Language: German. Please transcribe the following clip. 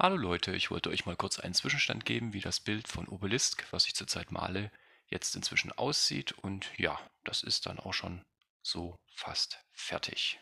Hallo Leute, ich wollte euch mal kurz einen Zwischenstand geben, wie das Bild von Obelisk, was ich zurzeit male, jetzt inzwischen aussieht. Und ja, das ist dann auch schon so fast fertig.